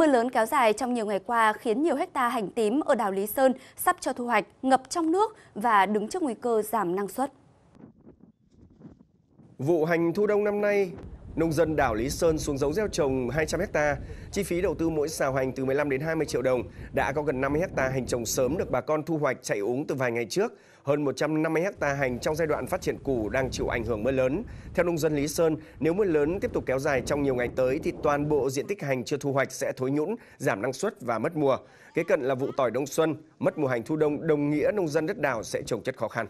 Mưa lớn kéo dài trong nhiều ngày qua khiến nhiều hecta hành tím ở đảo Lý Sơn sắp cho thu hoạch ngập trong nước và đứng trước nguy cơ giảm năng suất. Vụ hành thu đông năm nay, Nông dân đảo Lý Sơn xuống giống gieo trồng 200 ha, chi phí đầu tư mỗi xào hành từ 15 đến 20 triệu đồng. Đã có gần 50 ha hành trồng sớm được bà con thu hoạch chạy úng từ vài ngày trước. Hơn 150 ha hành trong giai đoạn phát triển củ đang chịu ảnh hưởng mưa lớn. Theo nông dân Lý Sơn, nếu mưa lớn tiếp tục kéo dài trong nhiều ngày tới thì toàn bộ diện tích hành chưa thu hoạch sẽ thối nhũn, giảm năng suất và mất mùa. Kế cận là vụ tỏi đông xuân, mất mùa hành thu đông đồng nghĩa nông dân đất đảo sẽ trồng chất khó khăn.